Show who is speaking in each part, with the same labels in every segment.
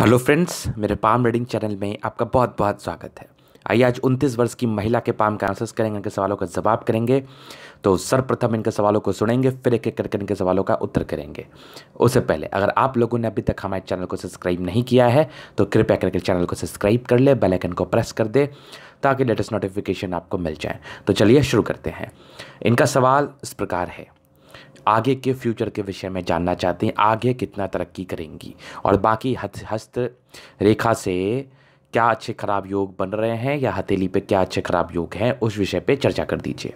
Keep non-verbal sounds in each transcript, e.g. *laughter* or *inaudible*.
Speaker 1: hello friends मेरे palm reading channel में आपका बहुत बहुत स्वागत है आइए आज 29 वर्ष की महिला के पाम का आंसर्स करेंगे इनके सवालों का जवाब करेंगे तो सर्वप्रथम इनके सवालों को सुनेंगे फिर एक एक करके इनके सवालों का उत्तर करेंगे उससे पहले अगर आप लोगों ने अभी तक हमारे चैनल को सब्सक्राइब नहीं किया है तो कृपया करके चैनल को सब्सक्राइब कर ले बेलाइकन को प्रेस कर दे ताकि लेटेस्ट नोटिफिकेशन आपको मिल जाए तो चलिए शुरू करते हैं इनका सवाल इस प्रकार है आगे के फ्यूचर के विषय में जानना चाहते हैं आगे कितना तरक्की करेंगी और बाकी हस्त रेखा से क्या अच्छे खराब योग बन रहे हैं या हथेली पे क्या अच्छे खराब योग हैं उस विषय पे चर्चा कर दीजिए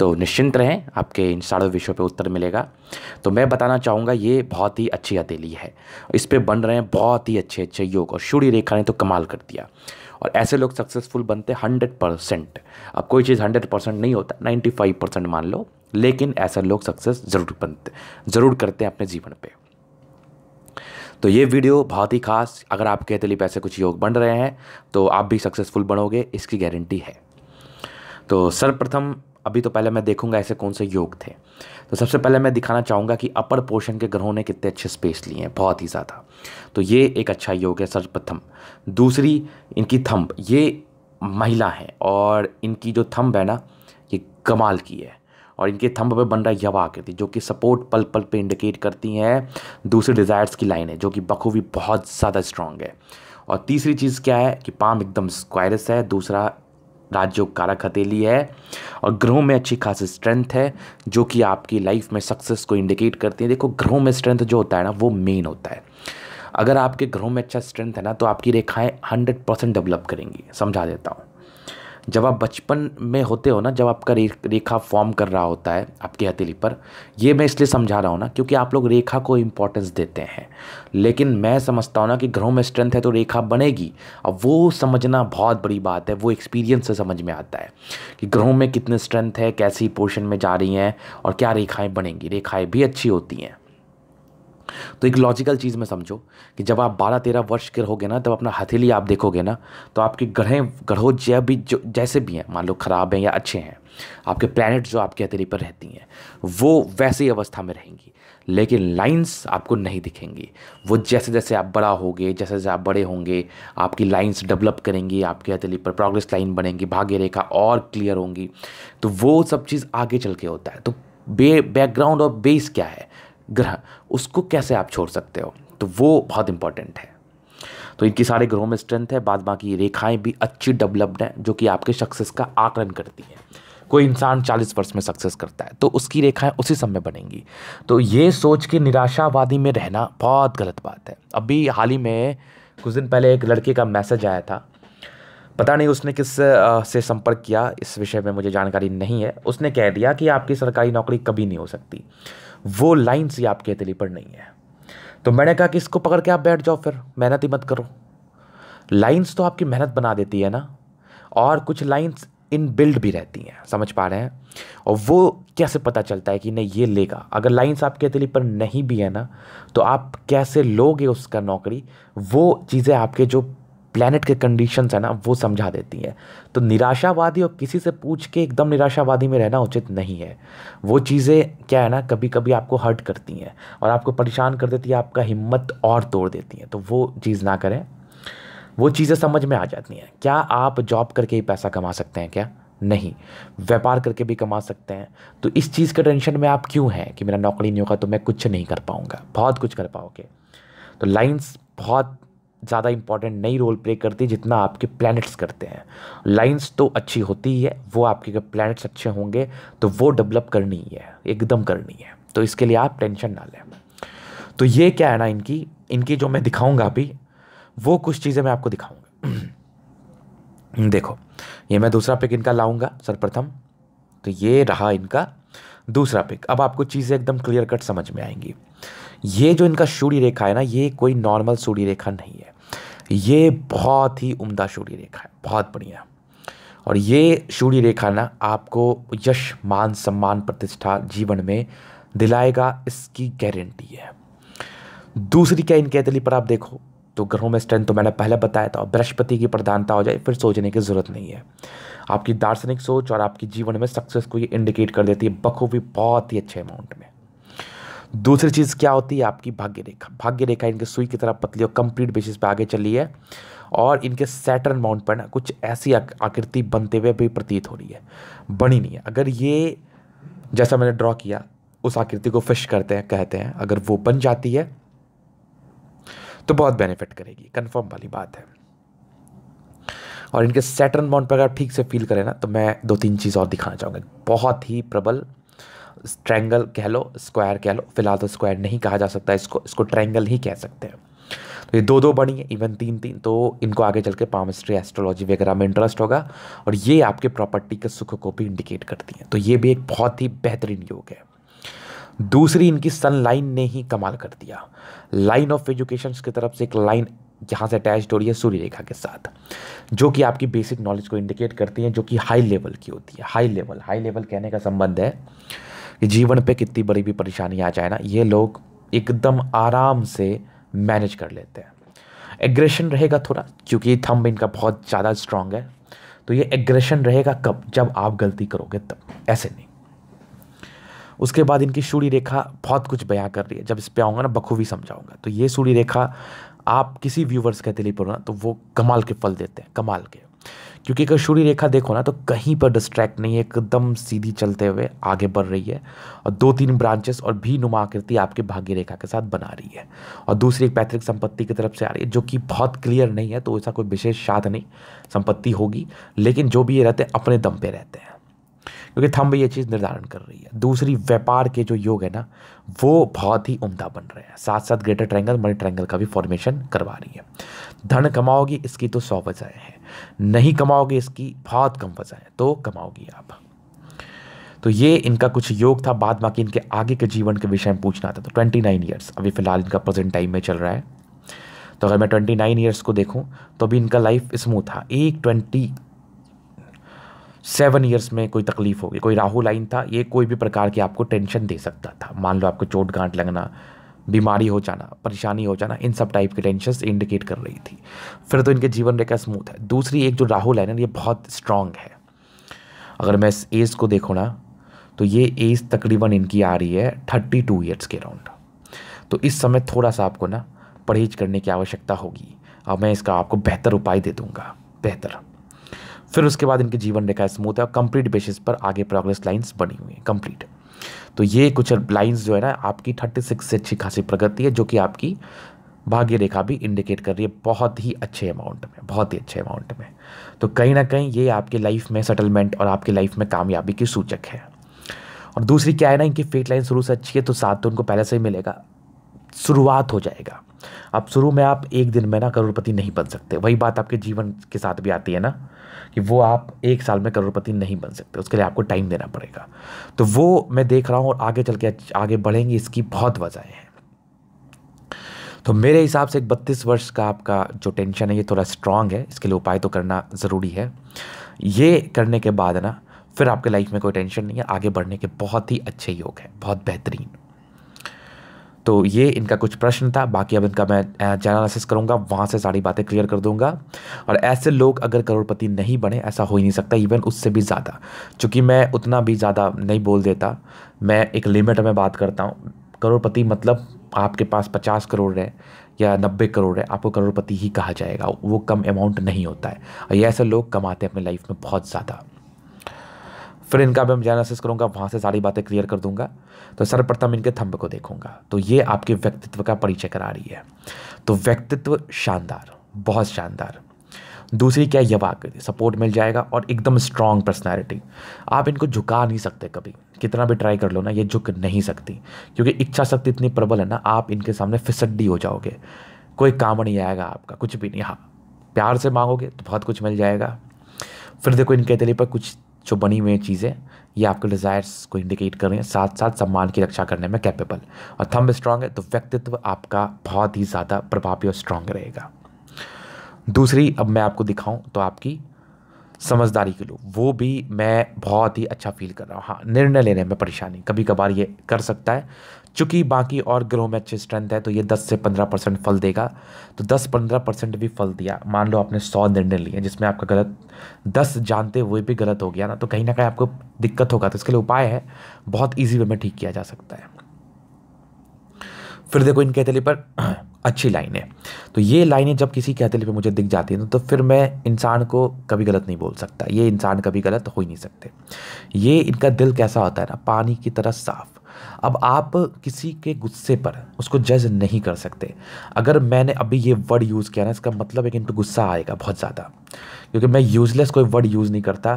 Speaker 1: तो निश्चिंत रहें आपके इन सारे विषयों पे उत्तर मिलेगा तो मैं बताना चाहूँगा ये बहुत ही अच्छी हथेली है इस पर बन रहे हैं बहुत ही अच्छे अच्छे योग और सूर्य रेखा ने तो कमाल कर दिया और ऐसे लोग सक्सेसफुल बनते हैं हंड्रेड परसेंट अब कोई चीज़ हंड्रेड परसेंट नहीं होता नाइन्टी फाइव परसेंट मान लो लेकिन ऐसे लोग सक्सेस ज़रूर बनते ज़रूर करते हैं अपने जीवन पर तो ये वीडियो बहुत ही खास अगर आपके हथेली पैसे कुछ योग बन रहे हैं तो आप भी सक्सेसफुल बनोगे इसकी गारंटी है तो सर्वप्रथम अभी तो पहले मैं देखूंगा ऐसे कौन से योग थे तो सबसे पहले मैं दिखाना चाहूँगा कि अपर पोर्शन के ग्रहों ने कितने अच्छे स्पेस लिए हैं बहुत ही ज़्यादा तो ये एक अच्छा योग है सर्वप्रथम दूसरी इनकी थम्ब ये महिला है और इनकी जो थम्ब है ना ये कमाल की है और इनके थंब पे बन रहा है यवा आकृति जो कि सपोर्ट पल पल पे इंडिकेट करती हैं दूसरे डिज़ायर्स की लाइन है जो कि बखूबी बहुत ज़्यादा स्ट्रॉन्ग है और तीसरी चीज़ क्या है कि पाम एकदम स्क्वायरस है दूसरा राजयोग कारक हथेली है और ग्रहों में अच्छी खासी स्ट्रेंथ है जो कि आपकी लाइफ में सक्सेस को इंडिकेट करती है देखो ग्रहों में स्ट्रेंथ जो होता है ना वो मेन होता है अगर आपके ग्रहों में अच्छा स्ट्रेंथ है ना तो आपकी रेखाएं हंड्रेड परसेंट डेवलप करेंगी समझा देता हूँ जब आप बचपन में होते हो ना जब आपका रे, रेखा फॉर्म कर रहा होता है आपकी हथेली पर ये मैं इसलिए समझा रहा हूँ ना क्योंकि आप लोग रेखा को इम्पोर्टेंस देते हैं लेकिन मैं समझता हूँ ना कि ग्रहों में स्ट्रेंथ है तो रेखा बनेगी अब वो समझना बहुत बड़ी बात है वो एक्सपीरियंस से समझ में आता है कि ग्रहों में कितने स्ट्रेंथ है कैसी पोर्शन में जा रही हैं और क्या रेखाएँ बनेंगी रेखाएँ भी अच्छी होती हैं तो एक लॉजिकल चीज़ में समझो कि जब आप बारह तेरह वर्ष के रहोगे ना तब अपना हथेली आप देखोगे ना तो आपके ग्रहें ग्रहों जय भी जो जैसे भी हैं मान लो ख़राब हैं या अच्छे हैं आपके प्लानट जो आपके हथेली पर रहती हैं वो वैसे ही अवस्था में रहेंगी लेकिन लाइंस आपको नहीं दिखेंगी वो जैसे जैसे आप बड़ा होगे जैसे जैसे आप बड़े होंगे आपकी लाइंस डेवलप करेंगी आपके हथेली पर प्रोग्रेस लाइन बनेंगी भाग्य रेखा और क्लियर होंगी तो वो सब चीज़ आगे चल के होता है तो बे बैकग्राउंड और बेस क्या है ग्रह उसको कैसे आप छोड़ सकते हो तो वो बहुत इंपॉर्टेंट है तो इनकी सारे ग्रहों में स्ट्रेंथ है बाद बाकी रेखाएं भी अच्छी डेवलप्ड हैं जो कि आपके सक्सेस का आकलन करती हैं कोई इंसान 40 वर्ष में सक्सेस करता है तो उसकी रेखाएं उसी समय बनेंगी तो ये सोच के निराशावादी में रहना बहुत गलत बात है अभी हाल ही में कुछ दिन पहले एक लड़के का मैसेज आया था पता नहीं उसने किस से संपर्क किया इस विषय में मुझे जानकारी नहीं है उसने कह दिया कि आपकी सरकारी नौकरी कभी नहीं हो सकती वो लाइन्स ही आपके हथेली पर नहीं है तो मैंने कहा कि इसको पकड़ के आप बैठ जाओ फिर मेहनत ही मत करो लाइन्स तो आपकी मेहनत बना देती है ना और कुछ लाइन्स इन बिल्ड भी रहती हैं समझ पा रहे हैं और वो कैसे पता चलता है कि नहीं ये लेगा अगर लाइन्स आपके हथेली पर नहीं भी है ना तो आप कैसे लोगे उसका नौकरी वो चीज़ें आपके जो प्लैनेट के कंडीशंस है ना वो समझा देती हैं तो निराशावादी और किसी से पूछ के एकदम निराशावादी में रहना उचित नहीं है वो चीज़ें क्या है ना कभी कभी आपको हर्ट करती हैं और आपको परेशान कर देती है आपका हिम्मत और तोड़ देती हैं तो वो चीज़ ना करें वो चीज़ें समझ में आ जाती हैं क्या आप जॉब करके ही पैसा कमा सकते हैं क्या नहीं व्यापार करके भी कमा सकते हैं तो इस चीज़ के टेंशन में आप क्यों हैं कि मेरा नौकरी नहीं होगा तो मैं कुछ नहीं कर पाऊँगा बहुत कुछ कर पाओगे तो लाइन्स बहुत ज़्यादा इंपॉर्टेंट नहीं रोल प्ले करती जितना आपके प्लैनेट्स करते हैं लाइंस तो अच्छी होती ही है वो आपके अगर प्लैनेट्स अच्छे होंगे तो वो डेवलप करनी ही है एकदम करनी है तो इसके लिए आप टेंशन ना लें तो ये क्या है ना इनकी इनकी जो मैं दिखाऊंगा अभी वो कुछ चीज़ें मैं आपको दिखाऊंगा *clears throat* देखो ये मैं दूसरा पिक इनका लाऊंगा सर्वप्रथम तो ये रहा इनका दूसरा पिक अब आपको चीज़ें एकदम क्लियर कट समझ में आएंगी ये जो इनका सूर्य रेखा है ना ये कोई नॉर्मल सूर्य रेखा नहीं है ये बहुत ही उम्दा सूर्य रेखा है बहुत बढ़िया और ये सूर्य रेखा ना आपको यश मान सम्मान प्रतिष्ठा जीवन में दिलाएगा इसकी गारंटी है दूसरी क्या इनके अतली पर आप देखो तो ग्रहों में स्ट्रेंथ तो मैंने पहले बताया था और बृहस्पति की प्रधानता हो जाए फिर सोचने की ज़रूरत नहीं है आपकी दार्शनिक सोच और आपकी जीवन में सक्सेस को ये इंडिकेट कर देती है बखूबी बहुत ही अच्छे अमाउंट में दूसरी चीज़ क्या होती है आपकी भाग्य रेखा भाग्य रेखा इनके सुई की तरह पतली और कंप्लीट बेसिस पे आगे चली है और इनके सैटर्न माउंट पर ना कुछ ऐसी आकृति बनते हुए भी प्रतीत हो रही है बनी नहीं है अगर ये जैसा मैंने ड्रॉ किया उस आकृति को फिश करते हैं कहते हैं अगर वो बन जाती है तो बहुत बेनिफिट करेगी कन्फर्म वाली बात है और इनके सैटर्न माउंट पर अगर ठीक से फील करें ना तो मैं दो तीन चीज़ और दिखाना चाहूँगा बहुत ही प्रबल ट्रैंगल कह लो स्क्वायर कह लो फिलहाल तो स्क्वायर नहीं कहा जा सकता इसको इसको ट्रैंगल ही कह सकते हैं तो ये दो दो बनी है इवन तीन तीन तो इनको आगे चल के पामिस्ट्री एस्ट्रोलॉजी वगैरह में इंटरेस्ट होगा और ये आपके प्रॉपर्टी के सुख को भी इंडिकेट करती हैं तो ये भी एक बहुत ही बेहतरीन योग है दूसरी इनकी सन लाइन ने ही कमाल कर दिया लाइन ऑफ एजुकेशन की तरफ से एक लाइन यहाँ से अटैच हो रही है सूर्य रेखा के साथ जो कि आपकी बेसिक नॉलेज को इंडिकेट करती है जो कि हाई लेवल की होती है हाई लेवल हाई लेवल कहने का संबंध है कि जीवन पे कितनी बड़ी भी परेशानी आ जाए ना ये लोग एकदम आराम से मैनेज कर लेते हैं एग्रेशन रहेगा थोड़ा क्योंकि थंब इनका बहुत ज़्यादा स्ट्रांग है तो ये एग्रेशन रहेगा कब जब आप गलती करोगे तब ऐसे नहीं उसके बाद इनकी सूढ़ी रेखा बहुत कुछ बयां कर रही है जब इस पर आऊँगा ना बखूबी समझाऊंगा तो ये सूढ़ी रेखा आप किसी व्यूवर्स के दिली पर ना तो वो कमाल के फल देते हैं कमाल के क्योंकि अगर सूर्य रेखा देखो ना तो कहीं पर डिस्ट्रैक्ट नहीं है एकदम सीधी चलते हुए आगे बढ़ रही है और दो तीन ब्रांचेस और भी नुमा आकृति आपके भाग्य रेखा के साथ बना रही है और दूसरी एक पैतृक संपत्ति की तरफ से आ रही है जो कि बहुत क्लियर नहीं है तो ऐसा कोई विशेष शाद नहीं संपत्ति होगी लेकिन जो भी ये रहते हैं अपने दम पे रहते हैं क्योंकि थम्ब ये चीज़ निर्धारण कर रही है दूसरी व्यापार के जो योग है ना वो बहुत ही उम्दा बन रहे हैं साथ साथ ग्रेटर ट्रैंगल मनी ट्रैंगल का भी फॉर्मेशन करवा रही है धन कमाओगी इसकी तो सौ वजह है नहीं कमाओगे इसकी बहुत कम वजह है तो कमाओगी आप तो ये इनका कुछ योग था बाद बाकी इनके आगे के जीवन के विषय में पूछना था तो ट्वेंटी नाइन ईयर्स अभी फ़िलहाल इनका प्रेजेंट टाइम में चल रहा है तो अगर मैं ट्वेंटी नाइन ईयर्स को देखूँ तो अभी इनका लाइफ स्मूथ था एक ट्वेंटी सेवन ईयर्स में कोई तकलीफ़ होगी कोई राहु लाइन था ये कोई भी प्रकार की आपको टेंशन दे सकता था मान लो आपको चोट गांठ लगना बीमारी हो जाना परेशानी हो जाना इन सब टाइप के टेंशन इंडिकेट कर रही थी फिर तो इनके जीवन रेखा स्मूथ है दूसरी एक जो राहुल है ना ये बहुत स्ट्रांग है अगर मैं इस एज को देखूँ ना तो ये एज तकरीबन इनकी आ रही है थर्टी टू ईयर्स के अराउंड तो इस समय थोड़ा सा आपको ना परहेज करने की आवश्यकता होगी और मैं इसका आपको बेहतर उपाय दे दूँगा बेहतर फिर उसके बाद इनकी जीवन रेखा स्मूथ है और कंप्लीट बेसिस पर आगे प्रोग्रेस लाइंस बनी हुई हैं कंप्लीट तो ये कुछ लाइंस जो है ना आपकी थर्टी सिक्स से अच्छी खासी प्रगति है जो कि आपकी भाग्य रेखा भी इंडिकेट कर रही है बहुत ही अच्छे अमाउंट में बहुत ही अच्छे अमाउंट में तो कहीं ना कहीं ये आपके लाइफ में सेटलमेंट और आपके लाइफ में कामयाबी की सूचक है और दूसरी क्या है ना इनकी फेट लाइन शुरू से अच्छी है तो साथ तो उनको पहले से ही मिलेगा शुरुआत हो जाएगा अब शुरू में आप एक दिन में ना करोड़पति नहीं बन सकते वही बात आपके जीवन के साथ भी आती है ना कि वो आप एक साल में करोड़पति नहीं बन सकते उसके लिए आपको टाइम देना पड़ेगा तो वो मैं देख रहा हूँ और आगे चल के आगे बढ़ेंगे इसकी बहुत वजह हैं तो मेरे हिसाब से एक बत्तीस वर्ष का आपका जो टेंशन है ये थोड़ा स्ट्रांग है इसके लिए उपाय तो करना ज़रूरी है ये करने के बाद ना फिर आपके लाइफ में कोई टेंशन नहीं है आगे बढ़ने के बहुत ही अच्छे योग हैं बहुत बेहतरीन तो ये इनका कुछ प्रश्न था बाकी अब इनका मैं चैनल करूँगा वहाँ से सारी बातें क्लियर कर दूँगा और ऐसे लोग अगर करोड़पति नहीं बने ऐसा हो ही नहीं सकता इवन उससे भी ज़्यादा चूँकि मैं उतना भी ज़्यादा नहीं बोल देता मैं एक लिमिट में बात करता हूँ करोड़पति मतलब आपके पास पचास करोड़ है या नब्बे करोड़ है आपको करोड़पति ही कहा जाएगा वो कम अमाउंट नहीं होता है और ये ऐसे लोग कमाते हैं अपने लाइफ में बहुत ज़्यादा फिर इनका भी मैं एनालिसिस करूँगा वहाँ से सारी बातें क्लियर कर दूंगा तो सर्वप्रथम इनके थंब को देखूंगा तो ये आपके व्यक्तित्व का परिचय करा रही है तो व्यक्तित्व शानदार बहुत शानदार दूसरी क्या यह बात सपोर्ट मिल जाएगा और एकदम स्ट्रांग पर्सनैलिटी आप इनको झुका नहीं सकते कभी कितना भी ट्राई कर लो ना ये झुक नहीं सकती क्योंकि इच्छा शक्ति इतनी प्रबल है ना आप इनके सामने फिसड्डी हो जाओगे कोई काम नहीं आएगा आपका कुछ भी नहीं हाँ प्यार से मांगोगे तो बहुत कुछ मिल जाएगा फिर देखो इनके दिल पर कुछ जो बनी हुई चीज़ें ये आपके डिज़ायर्स को इंडिकेट कर रही हैं साथ साथ सम्मान की रक्षा करने में कैपेबल और थंब स्ट्रांग है तो व्यक्तित्व आपका बहुत ही ज़्यादा प्रभावी और स्ट्रांग रहेगा दूसरी अब मैं आपको दिखाऊं तो आपकी समझदारी के लोग वो भी मैं बहुत ही अच्छा फील कर रहा हूँ हाँ निर्णय लेने में परेशानी कभी कभार ये कर सकता है चूँकि बाकी और ग्रहों में अच्छी स्ट्रेंथ है तो ये 10 से 15 परसेंट फल देगा तो 10-15 परसेंट भी फल दिया मान लो आपने 100 निर्णय लिए जिसमें आपका गलत 10 जानते हुए भी गलत हो गया ना तो कहीं ना कहीं आपको दिक्कत होगा तो इसके लिए उपाय है बहुत ईजी वे में ठीक किया जा सकता है फिर देखो इनके तले पर *clears throat* अच्छी लाइन है तो ये लाइनें जब किसी कहते पे मुझे दिख जाती हैं तो, तो फिर मैं इंसान को कभी गलत नहीं बोल सकता ये इंसान कभी गलत हो ही नहीं सकते ये इनका दिल कैसा होता है ना पानी की तरह साफ़ अब आप किसी के गुस्से पर उसको जज नहीं कर सकते अगर मैंने अभी ये वर्ड यूज़ किया ना इसका मतलब है कि इन पर गुस्सा आएगा बहुत ज़्यादा क्योंकि मैं यूज़लेस कोई वर्ड यूज़ नहीं करता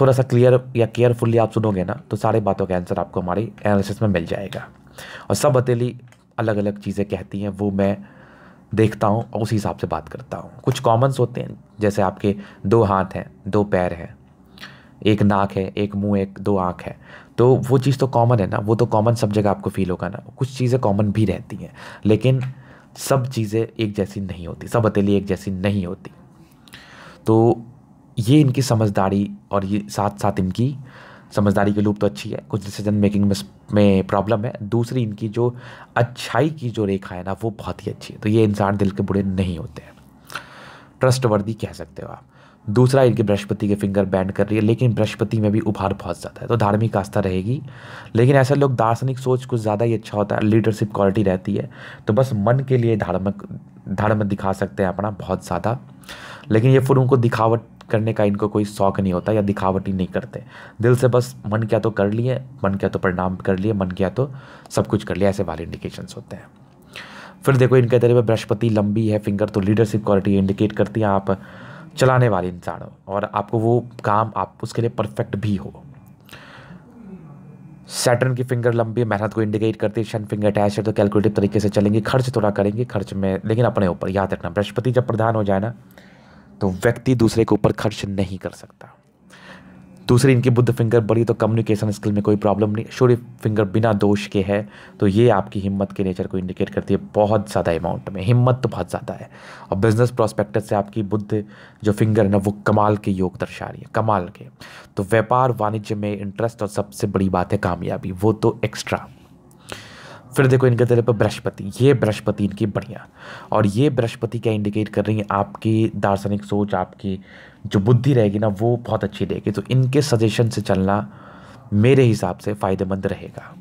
Speaker 1: थोड़ा सा क्लियर या केयरफुली आप सुनोगे ना तो सारे बातों का आंसर आपको हमारी एनालिसिस में मिल जाएगा और सब हथेली अलग अलग चीज़ें कहती हैं वो मैं देखता हूँ और उसी हिसाब से बात करता हूँ कुछ कॉमन्स होते हैं जैसे आपके दो हाथ हैं दो पैर हैं एक नाक है एक मुंह एक दो आँख है तो वो चीज़ तो कॉमन है ना वो तो कॉमन सब जगह आपको फील होगा ना कुछ चीज़ें कॉमन भी रहती हैं लेकिन सब चीज़ें एक जैसी नहीं होती सब अतीली एक जैसी नहीं होती तो ये इनकी समझदारी और ये साथ साथ इनकी समझदारी की लूप तो अच्छी है कुछ डिसीजन मेकिंग में, में प्रॉब्लम है दूसरी इनकी जो अच्छाई की जो रेखा है ना वो बहुत ही अच्छी है तो ये इंसान दिल के बुरे नहीं होते हैं ट्रस्ट वर्दी कह सकते हो आप दूसरा इनकी बृहस्पति के फिंगर बैंड कर रही है लेकिन बृहस्पति में भी उभार बहुत ज़्यादा है तो धार्मिक आस्था रहेगी लेकिन ऐसे लोग दार्शनिक सोच कुछ ज़्यादा ही अच्छा होता है लीडरशिप क्वालिटी रहती है तो बस मन के लिए धार्मिक धर्म दिखा सकते हैं अपना बहुत ज़्यादा लेकिन ये फिर उनको दिखावट करने का इनको कोई शौक नहीं होता या दिखावटी नहीं करते दिल से बस मन क्या तो कर लिए मन क्या तो परिणाम कर लिए मन क्या तो सब कुछ कर लिया ऐसे वाले इंडिकेशंस होते हैं फिर देखो इनके तरीके बृहस्पति लंबी है फिंगर तो लीडरशिप क्वालिटी इंडिकेट करती है आप चलाने वाले इंसान हो और आपको वो काम आप उसके लिए परफेक्ट भी हो सैटर्न की फिंगर लंबी मेहनत को इंडिकेट करती है शन फिंगर अटैच है तो कैलकुलेटिव तरीके से चलेंगे खर्च थोड़ा करेंगे खर्च में लेकिन अपने ऊपर याद रखना बृहस्पति जब प्रधान हो जाए ना तो व्यक्ति दूसरे के ऊपर खर्च नहीं कर सकता दूसरी इनकी बुद्ध फिंगर बड़ी तो कम्युनिकेशन स्किल में कोई प्रॉब्लम नहीं शूर्य फिंगर बिना दोष के है तो ये आपकी हिम्मत के नेचर को इंडिकेट करती है बहुत ज़्यादा अमाउंट में हिम्मत तो बहुत ज़्यादा है और बिजनेस प्रोस्पेक्ट से आपकी बुद्ध जो फिंगर है ना वो कमाल के योग दर्शा रही है कमाल के तो व्यापार वाणिज्य में इंटरेस्ट और सबसे बड़ी बात है कामयाबी वो तो एक्स्ट्रा फिर देखो इनके तेरे पर बृहस्पति ये बृहस्पति इनकी बढ़िया और ये बृहस्पति क्या इंडिकेट कर रही है आपकी दार्शनिक सोच आपकी जो बुद्धि रहेगी ना वो बहुत अच्छी रहेगी तो इनके सजेशन से चलना मेरे हिसाब से फ़ायदेमंद रहेगा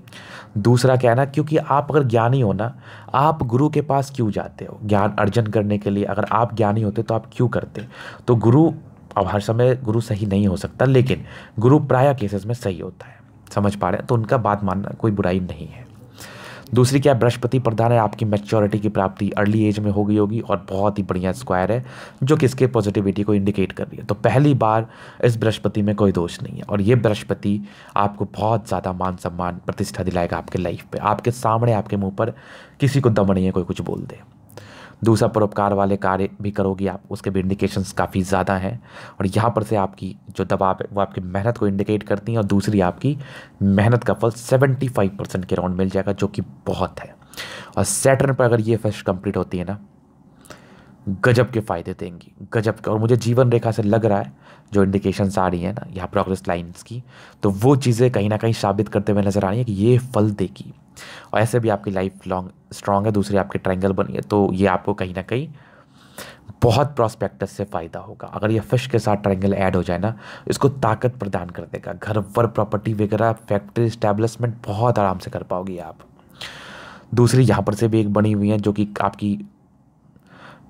Speaker 1: दूसरा क्या है ना क्योंकि आप अगर ज्ञानी हो ना आप गुरु के पास क्यों जाते हो ज्ञान अर्जन करने के लिए अगर आप ज्ञानी होते तो आप क्यों करते तो गुरु अब हर समय गुरु सही नहीं हो सकता लेकिन गुरु प्राय केसेस में सही होता है समझ पा रहे हैं तो उनका बात मानना कोई बुराई नहीं है दूसरी क्या बृहस्पति प्रधान है आपकी मेच्योरिटी की प्राप्ति अर्ली एज में हो गई होगी और बहुत ही बढ़िया स्क्वायर है जो किसके पॉजिटिविटी को इंडिकेट कर रही है तो पहली बार इस बृहस्पति में कोई दोष नहीं है और ये बृहस्पति आपको बहुत ज़्यादा मान सम्मान प्रतिष्ठा दिलाएगा आपके लाइफ पर आपके सामने आपके मुँह पर किसी को दम नहीं है कोई कुछ बोल दे दूसरा परोपकार वाले कार्य भी करोगी आप उसके भी इंडिकेशंस काफ़ी ज़्यादा हैं और यहाँ पर से आपकी जो दबाव है वो आपकी मेहनत को इंडिकेट करती हैं और दूसरी आपकी मेहनत का फल 75 परसेंट के राउंड मिल जाएगा जो कि बहुत है और सैटर्न पर अगर ये फर्स्ट कंप्लीट होती है ना गजब के फ़ायदे देंगी गजब के और मुझे जीवन रेखा से लग रहा है जो इंडिकेशंस आ रही हैं ना यहाँ प्रोग्रेस लाइन्स की तो वो चीज़ें कहीं ना कहीं साबित करते हुए नज़र आ रही हैं कि ये फल देगी और ऐसे भी आपकी लाइफ लॉन्ग स्ट्रांग है दूसरी आपकी ट्रैंगल बनी है तो ये आपको कहीं ना कहीं बहुत प्रॉस्पेक्टस से फ़ायदा होगा अगर ये फिश के साथ ट्रायंगल ऐड हो जाए ना इसको ताकत प्रदान कर देगा घर पर प्रॉपर्टी वगैरह फैक्ट्री स्टैब्लिशमेंट बहुत आराम से कर पाओगी आप दूसरी यहाँ पर से भी एक बनी हुई है जो कि आपकी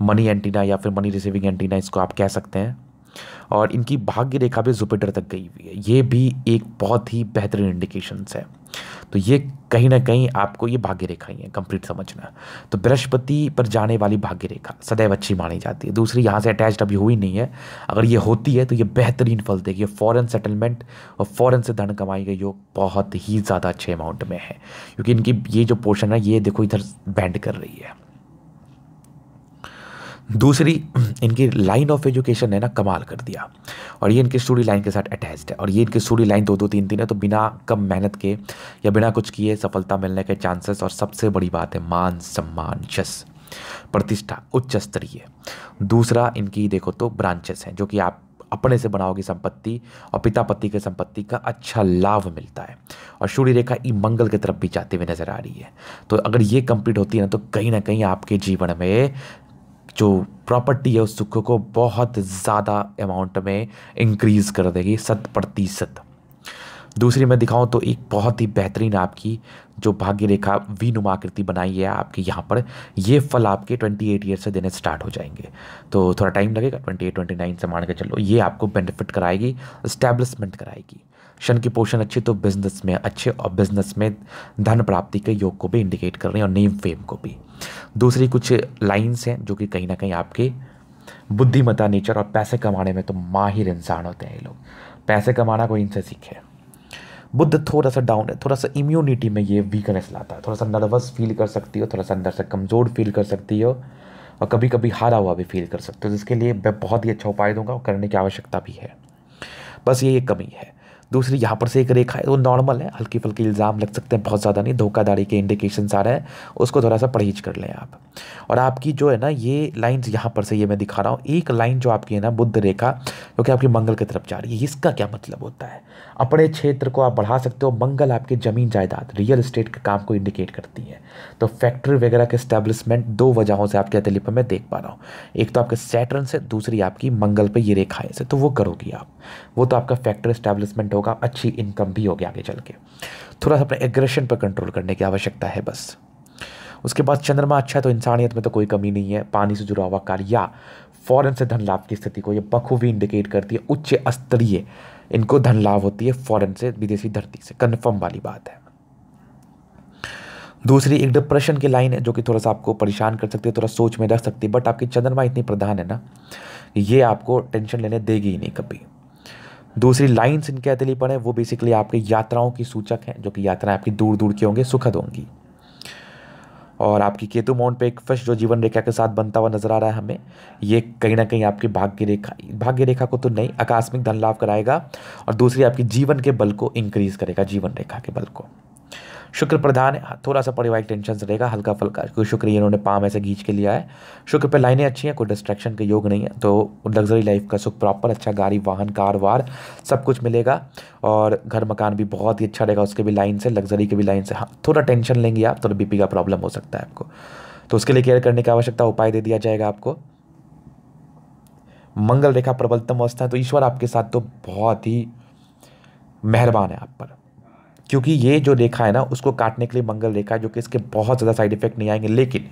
Speaker 1: मनी एंटीना या फिर मनी रिसीविंग एंटीना इसको आप कह सकते हैं और इनकी भाग्य रेखा भी जुपिटर तक गई हुई है ये भी एक बहुत ही बेहतरीन इंडिकेशंस है तो ये कहीं ना कहीं आपको ये भाग्य रेखा ही है कंप्लीट समझना तो बृहस्पति पर जाने वाली भाग्य रेखा सदैव अच्छी मानी जाती है दूसरी यहाँ से अटैच अभी हुई नहीं है अगर ये होती है तो ये बेहतरीन फल देगी ये फ़ॉरन सेटलमेंट और फ़ॉरन से धन कमाई का योग बहुत ही ज़्यादा अच्छे अमाउंट में है क्योंकि इनकी ये जो पोर्शन है ये देखो इधर बैंड कर रही है दूसरी इनकी लाइन ऑफ एजुकेशन है ना कमाल कर दिया और ये इनके स्टूडी लाइन के साथ अटैच्ड है और ये इनकी स्टूडी लाइन दो दो तीन तीन है तो बिना कम मेहनत के या बिना कुछ किए सफलता मिलने के चांसेस और सबसे बड़ी बात है मान सम्मान जस प्रतिष्ठा उच्च स्तरीय दूसरा इनकी देखो तो ब्रांचेस हैं जो कि आप अपने से बनाओगी संपत्ति और पिता पति के संपत्ति का अच्छा लाभ मिलता है और सूर्य रेखा ई मंगल की तरफ भी जाती हुई नजर आ रही है तो अगर ये कंप्लीट होती है ना तो कहीं ना कहीं आपके जीवन में जो प्रॉपर्टी है उस सुख को बहुत ज़्यादा अमाउंट में इंक्रीज़ कर देगी शत प्रतिशत दूसरी मैं दिखाऊं तो एक बहुत ही बेहतरीन आपकी जो भाग्य रेखा वी बनाई है आपके यहाँ पर ये फल आपके 28 ईयर से देने स्टार्ट हो जाएंगे तो थोड़ा टाइम लगेगा 28 29 से मान के चलो ये आपको बेनिफिट कराएगी इस्टेब्लिशमेंट कराएगी शन की पोषण अच्छी तो बिजनेस में अच्छे और बिजनेस में धन प्राप्ति के योग को भी इंडिकेट कर रहे हैं और नेम फेम को भी दूसरी कुछ लाइन्स हैं जो कि कहीं ना कहीं आपके बुद्धिमता नेचर और पैसे कमाने में तो माहिर इंसान होते हैं ये लोग पैसे कमाना कोई इनसे सीखे बुद्ध थोड़ा सा डाउन है थोड़ा सा इम्यूनिटी में ये वीकनेस लाता है थोड़ा सा नर्वस फील कर सकती हो थोड़ा सा अंदर से कमज़ोर फील कर सकती हो और कभी कभी हारा हुआ भी फील कर सकते हो जिसके लिए मैं बहुत ही अच्छा उपाय दूंगा और करने की आवश्यकता भी है बस ये एक कमी है दूसरी यहाँ पर से एक रेखा है वो नॉर्मल है हल्की फुल्की इल्ज़ाम लग सकते हैं बहुत ज़्यादा नहीं धोखाधड़ी के इंडिकेशन आ रहे हैं उसको थोड़ा सा परहेज कर लें आप और आपकी जो है ना ये लाइन्स यहाँ पर से ये मैं दिखा रहा हूँ एक लाइन जो आपकी है ना बुद्ध रेखा जो कि आपकी मंगल की तरफ जा रही है इसका क्या मतलब होता है अपने क्षेत्र को आप बढ़ा सकते हो मंगल आपकी ज़मीन जायदाद रियल इस्टेट के काम को इंडिकेट करती है तो फैक्ट्री वगैरह के स्टैब्लिशमेंट दो वजहों से आपके अतिलिप में देख पा रहा हूँ एक तो आपके सैटर्न से दूसरी आपकी मंगल पर ये रेखाएं से तो वो करोगी आप वो तो आपका फैक्ट्री स्टैब्लिशमेंट होगा अच्छी इनकम भी होगी आगे चल के थोड़ा सा अपने एग्रेशन पर कंट्रोल करने की आवश्यकता है बस उसके बाद चंद्रमा अच्छा है तो इंसानियत में तो कोई कमी नहीं है पानी से जुड़ा हुआ कार्य या फॉरन से धन लाभ की स्थिति को ये बखूबी इंडिकेट करती है उच्च स्तरीय इनको धन लाभ होती है फॉरेन से विदेशी धरती से कन्फर्म वाली बात है दूसरी एक डिप्रेशन की लाइन है जो कि थोड़ा सा आपको परेशान कर सकती है थोड़ा सोच में रख सकती है बट आपकी चंद्रमा इतनी प्रधान है ना ये आपको टेंशन लेने देगी ही नहीं कभी दूसरी लाइन्स इनके अतली पड़े वो बेसिकली आपकी यात्राओं की सूचक हैं जो कि यात्राएं आपकी दूर दूर की होंगी सुखद होंगी और आपकी केतु माउंट पे एक फर्श जो जीवन रेखा के साथ बनता हुआ नजर आ रहा है हमें ये कहीं ना कहीं आपकी भाग्य रेखा भाग्य रेखा को तो नहीं आकस्मिक धन लाभ कराएगा और दूसरी आपकी जीवन के बल को इंक्रीज करेगा जीवन रेखा के बल को शुक्र प्रधान थोड़ा सा पारिवारिक टेंशन रहेगा हल्का फल्का कोई शुक्र ये इन्होंने पाम ऐसे घींच के लिया है शुक्र पर लाइनें अच्छी हैं कोई डिस्ट्रैक्शन के योग नहीं है तो लग्जरी लाइफ का सुख प्रॉपर अच्छा गाड़ी वाहन कार वार सब कुछ मिलेगा और घर मकान भी बहुत ही अच्छा रहेगा उसके भी लाइन से लग्जरी के भी लाइन से हाँ थोड़ा टेंशन लेंगे आप थोड़ा तो बीपी का प्रॉब्लम हो सकता है आपको तो उसके लिए केयर करने की आवश्यकता उपाय दे दिया जाएगा आपको मंगल रेखा प्रबलतम अवस्था है तो ईश्वर आपके साथ तो बहुत ही मेहरबान है आप पर क्योंकि ये जो रेखा है ना उसको काटने के लिए मंगल रेखा है जो कि इसके बहुत ज़्यादा साइड इफेक्ट नहीं आएंगे लेकिन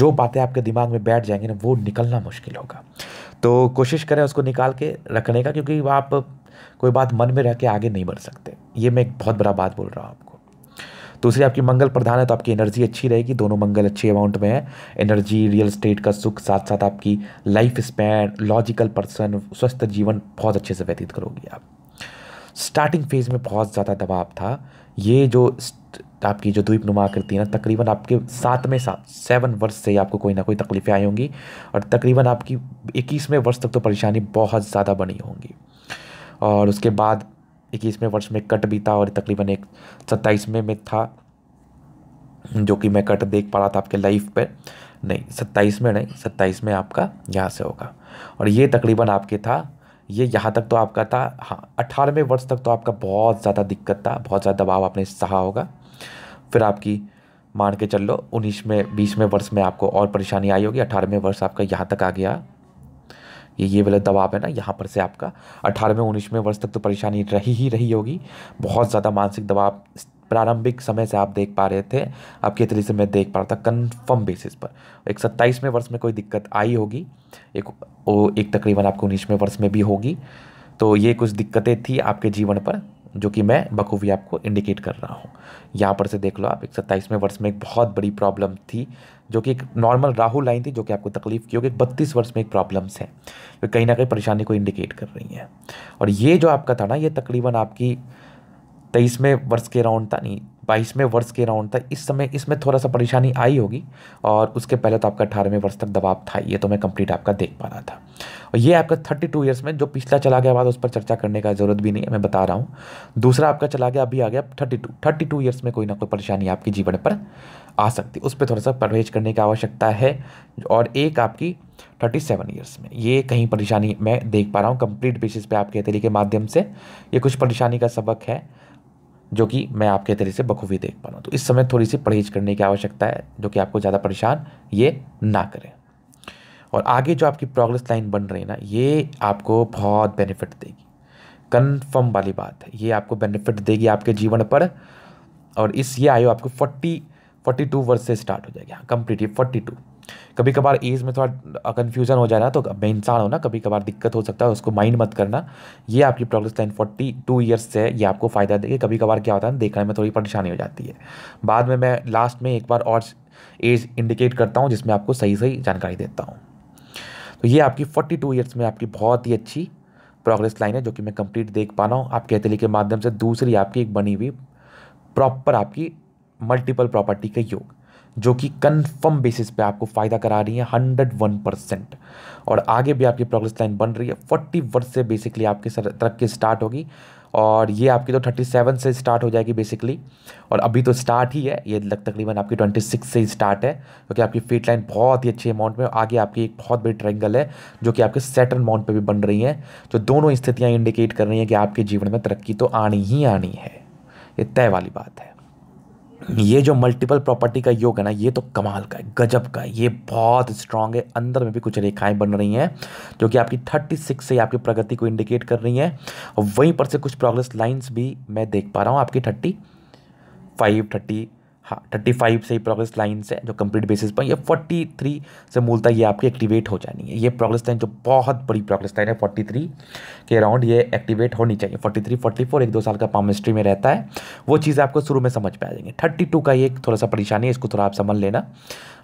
Speaker 1: जो बातें आपके दिमाग में बैठ जाएंगी ना वो निकलना मुश्किल होगा तो कोशिश करें उसको निकाल के रखने का क्योंकि आप कोई बात मन में रह के आगे नहीं बढ़ सकते ये मैं एक बहुत बड़ा बात बोल रहा हूँ आपको दूसरी तो आपकी मंगल प्रधान है तो आपकी एनर्जी अच्छी रहेगी दोनों मंगल अच्छे अमाउंट में है एनर्जी रियल स्टेट का सुख साथ साथ आपकी लाइफ स्पैन लॉजिकल पर्सन स्वस्थ जीवन बहुत अच्छे से व्यतीत करोगी आप स्टार्टिंग फेज़ में बहुत ज़्यादा दबाव था ये जो आपकी जो द्वीप नुमा आकृति है ना तकरीबन आपके सातवें सात सेवन वर्ष से आपको कोई ना कोई तकलीफ़ें आई होंगी और तकरीबन आपकी इक्कीसवें वर्ष तक तो परेशानी बहुत ज़्यादा बनी होंगी और उसके बाद इक्कीसवें वर्ष में कट भी था और तकरीबन एक सत्ताईसवें में था जो कि मैं कट देख पा रहा था आपके लाइफ पर नहीं सत्ताईस में नहीं सत्ताईस में आपका यहाँ से होगा और ये तकरीबन आपके था ये यहाँ तक तो आपका था हाँ अठारहवें वर्ष तक तो आपका बहुत ज़्यादा दिक्कत था बहुत ज़्यादा दबाव आपने सहा होगा फिर आपकी मान के चल लो उन्नीसवें बीसवें वर्ष में आपको और परेशानी आई होगी अठारहवें वर्ष आपका यहाँ तक आ गया ये ये वाला दबाव है ना यहाँ पर से आपका अठारहवें उन्नीसवें वर्ष तक तो परेशानी रही ही रही होगी बहुत ज़्यादा मानसिक दबाव प्रारंभिक समय से आप देख पा रहे थे आपकी तरीके से मैं देख पा रहा था कन्फर्म बेसिस पर एक सत्ताईसवें वर्ष में कोई दिक्कत आई होगी एक वो एक तकरीबन आपको उन्नीसवें वर्ष में भी होगी तो ये कुछ दिक्कतें थी आपके जीवन पर जो कि मैं बखूबी आपको इंडिकेट कर रहा हूँ यहाँ पर से देख लो आप एक सत्ताईसवें वर्ष में एक बहुत बड़ी प्रॉब्लम थी जो कि एक नॉर्मल राहु लाइन थी जो कि आपको तकलीफ की होगी बत्तीस वर्ष में एक प्रॉब्लम्स है जो कहीं ना कहीं परेशानी को इंडिकेट कर रही हैं और ये जो आपका था ना ये तकरीबन आपकी तेईसवें वर्ष के राउंड था नहीं बाईसवें वर्ष के राउंड था इस समय इसमें थोड़ा सा परेशानी आई होगी और उसके पहले तो आपका अठारहवें वर्ष तक दबाव था ये तो मैं कंप्लीट आपका देख पा रहा था और ये आपका थर्टी टू ईयर्स में जो पिछला चला गया बाद उस पर चर्चा करने का ज़रूरत भी नहीं है मैं बता रहा हूँ दूसरा आपका चला गया अभी आ गया thirty two thirty two years में कोई ना कोई परेशानी आपके जीवन पर आ सकती उस पर थोड़ा सा परहेज करने की आवश्यकता है और एक आपकी थर्टी सेवन ईयर्स में ये कहीं परेशानी मैं देख पा रहा हूँ कंप्लीट बेसिस पे आपके तरीके माध्यम से ये कुछ परेशानी का सबक है जो कि मैं आपके तरीके से बखूबी देख पा रहा हूँ तो इस समय थोड़ी सी परहेज करने की आवश्यकता है जो कि आपको ज़्यादा परेशान ये ना करें और आगे जो आपकी प्रोग्रेस लाइन बन रही है ना ये आपको बहुत बेनिफिट देगी कन्फर्म वाली बात है ये आपको बेनिफिट देगी आपके जीवन पर और इस ये आयु आपको फोर्टी फोर्टी टू वर्ष से स्टार्ट हो जाएगी हाँ कम्प्लीटली फोर्टी टू कभी कभार एज में थोड़ा कन्फ्यूजन हो जा रहा है तो मैं इंसान हो ना कभी कभार दिक्कत हो सकता है उसको माइंड मत करना ये आपकी progress line forty two years से ये आपको फ़ायदा देगी कभी कभार क्या होता है देखने में थोड़ी परेशानी हो जाती है बाद में मैं लास्ट में एक बार और एज इंडिकेट करता हूँ जिसमें आपको सही सही जानकारी देता हूँ तो ये आपकी फोर्टी टू ईयर्स में आपकी बहुत ही अच्छी प्रोग्रेस लाइन है जो कि मैं कंप्लीट देख पा रहा हूँ आप कहते के माध्यम से दूसरी आपकी एक बनी हुई प्रॉपर आपकी मल्टीपल प्रॉपर्टी का योग जो कि कन्फर्म बेसिस पे आपको फ़ायदा करा रही है हंड्रेड वन परसेंट और आगे भी आपकी प्रोग्रेस लाइन बन रही है फोर्टी वर्ष से बेसिकली आपकी तरक्की स्टार्ट होगी और ये आपकी तो थर्टी सेवन से स्टार्ट हो जाएगी बेसिकली और अभी तो स्टार्ट ही है ये लग तकरीबन आपकी ट्वेंटी सिक्स से ही स्टार्ट है क्योंकि आपकी फीट लाइन बहुत ही अच्छी अमाउंट में आगे आपकी एक बहुत बड़ी ट्रैंगल है जो कि आपके सेटन अमाउंट पर भी बन रही हैं जो तो दोनों स्थितियाँ इंडिकेट कर रही हैं कि आपके जीवन में तरक्की तो आनी ही आनी है ये तय वाली बात है ये जो मल्टीपल प्रॉपर्टी का योग है ना ये तो कमाल का है गजब का है ये बहुत स्ट्रांग है अंदर में भी कुछ रेखाएं बन रही हैं जो कि आपकी 36 से आपकी प्रगति को इंडिकेट कर रही हैं और वहीं पर से कुछ प्रोग्रेस लाइंस भी मैं देख पा रहा हूँ आपकी थर्टी फाइव थर्टी हाँ थर्टी फाइव से प्रोग्रेस लाइन्स है जो कंप्लीट बेसिस पर ये फोर्टी थ्री से मूलतः ये आपकी एक्टिवेट हो जानी है ये प्रोग्रेस लाइन जो बहुत बड़ी प्रोग्रेस लाइन है फोर्टी थ्री के अराउंड ये एक्टिवेट होनी चाहिए फोर्टी थ्री फोर्टी फोर एक दो साल का पामिस्ट्री में रहता है वो चीज़ आपको शुरू में समझ में जाएंगे थर्टी टू का ये थोड़ा सा परेशानी है इसको थोड़ा आप समझ लेना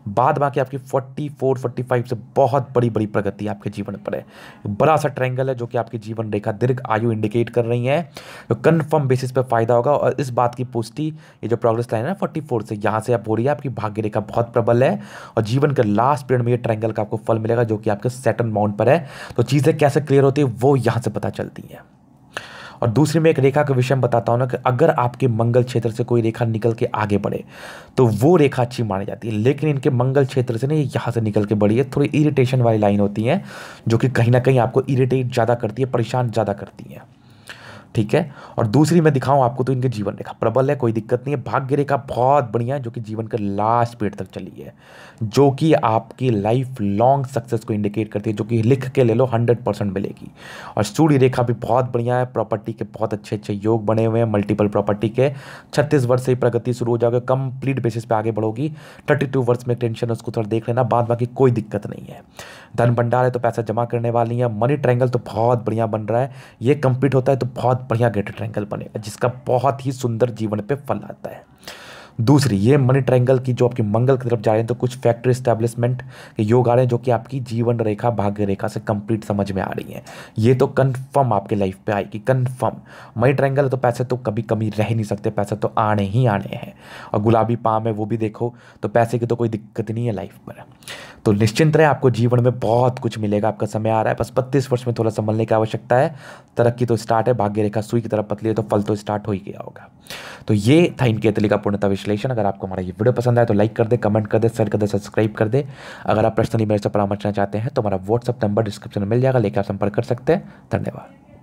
Speaker 1: बाद बाकी आपकी 44, 45 से बहुत बड़ी बड़ी प्रगति आपके जीवन पर है बड़ा सा ट्रैंगल है जो कि आपकी जीवन रेखा दीर्घ आयु इंडिकेट कर रही है तो कन्फर्म बेसिस पर फायदा होगा और इस बात की पुष्टि ये जो प्रोग्रेस लाइन है ना फोर्टी से यहाँ से आप हो रही है आपकी भाग्य रेखा बहुत प्रबल है और जीवन के लास्ट पीरियड में ये ट्रैंगल का आपको फल मिलेगा जो कि आपके सेटन माउंट पर है तो चीज़ें कैसे क्लियर होती है वो यहाँ से पता चलती हैं और दूसरी में एक रेखा का विषय में बताता हूँ ना कि अगर आपके मंगल क्षेत्र से कोई रेखा निकल के आगे बढ़े तो वो रेखा अच्छी मानी जाती है लेकिन इनके मंगल क्षेत्र से ना यहाँ से निकल के बढ़ी है थोड़ी इरीटेशन वाली लाइन होती है जो कि कहीं ना कहीं आपको इरीटेट ज़्यादा करती है परेशान ज़्यादा करती है ठीक है और दूसरी मैं दिखाऊं आपको तो इनके जीवन रेखा प्रबल है कोई दिक्कत नहीं है भाग्य रेखा बहुत बढ़िया है जो कि जीवन के लास्ट पेड़ तक चली है जो कि आपकी लाइफ लॉन्ग सक्सेस को इंडिकेट करती है जो कि लिख के ले लो हंड्रेड परसेंट मिलेगी और सूर्य रेखा भी बहुत बढ़िया है प्रॉपर्टी के बहुत अच्छे अच्छे योग बने हुए हैं मल्टीपल प्रॉपर्टी के छत्तीस वर्ष से ही प्रगति शुरू हो जाओगे कंप्लीट बेसिस पर आगे बढ़ोगी थर्टी वर्ष में टेंशन उसको थोड़ा देख लेना बाद बाकी कोई दिक्कत नहीं है धन भंडार है तो पैसा जमा करने वाली है मनी ट्रैंगल तो बहुत बढ़िया बन रहा है ये कंप्लीट होता है तो बहुत बढ़िया ग्रेटर ट्रैंगल बनेगा जिसका बहुत ही सुंदर जीवन पे फल आता है दूसरी ये मनी ट्रैंगल की जो आपकी मंगल की तरफ जा रहे हैं तो कुछ फैक्ट्री स्टैब्लिशमेंट के योग आ रहे हैं जो कि आपकी जीवन रेखा भाग्य रेखा से कंप्लीट समझ में आ रही है ये तो कन्फर्म आपके लाइफ पे आएगी कन्फर्म मनी ट्रैंगल तो पैसे तो कभी कमी रह नहीं सकते पैसे तो आने ही आने हैं और गुलाबी पाम है वो भी देखो तो पैसे की तो कोई दिक्कत नहीं है लाइफ पर तो निश्चिंत रहे आपको जीवन में बहुत कुछ मिलेगा आपका समय आ रहा है बस बत्तीस वर्ष में थोड़ा संभलने की आवश्यकता है तरक्की तो स्टार्ट है भाग्य रेखा सुई की तरफ पतली है तो फल तो स्टार्ट हो ही गया होगा तो ये था इनके इतली का पूर्णता विश्लेषण अगर आपको हमारा ये वीडियो पसंद आए तो लाइक कर दे कमेंट कर दे शेयर कर दे सब्सक्राइब कर दे अगर आप पर्सनली मेरे से परामर्श चाहते हैं तो हमारा व्हाट्सअप नंबर डिस्क्रिप्शन में मिल जाएगा लेकर आप संपर्क कर सकते हैं धन्यवाद